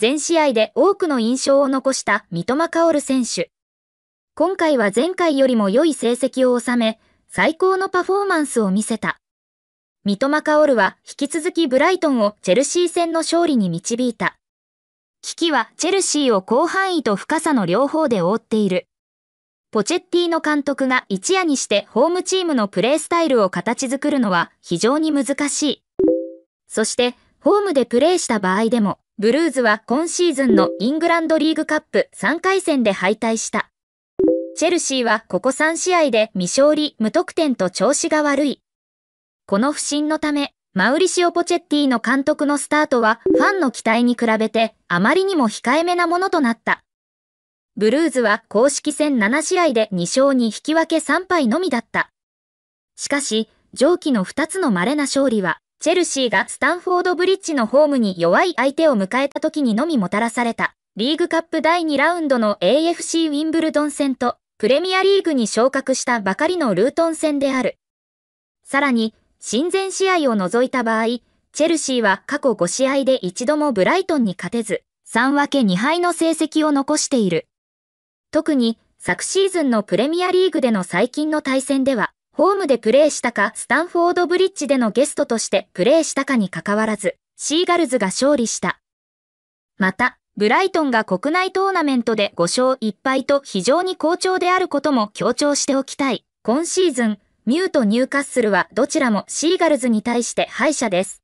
全試合で多くの印象を残した三笘薫選手。今回は前回よりも良い成績を収め、最高のパフォーマンスを見せた。三笘薫は引き続きブライトンをチェルシー戦の勝利に導いた。危機はチェルシーを広範囲と深さの両方で覆っている。ポチェッティの監督が一夜にしてホームチームのプレースタイルを形作るのは非常に難しい。そして、ホームでプレーした場合でも、ブルーズは今シーズンのイングランドリーグカップ3回戦で敗退した。チェルシーはここ3試合で未勝利、無得点と調子が悪い。この不振のため、マウリシオ・ポチェッティの監督のスタートはファンの期待に比べてあまりにも控えめなものとなった。ブルーズは公式戦7試合で2勝に引き分け3敗のみだった。しかし、上記の2つの稀な勝利は、チェルシーがスタンフォードブリッジのホームに弱い相手を迎えた時にのみもたらされた、リーグカップ第2ラウンドの AFC ウィンブルドン戦と、プレミアリーグに昇格したばかりのルートン戦である。さらに、親善試合を除いた場合、チェルシーは過去5試合で一度もブライトンに勝てず、3分け2敗の成績を残している。特に、昨シーズンのプレミアリーグでの最近の対戦では、ホームでプレーしたか、スタンフォードブリッジでのゲストとしてプレーしたかにかかわらず、シーガルズが勝利した。また、ブライトンが国内トーナメントで5勝1敗と非常に好調であることも強調しておきたい。今シーズン、ミューとニューカッスルはどちらもシーガルズに対して敗者です。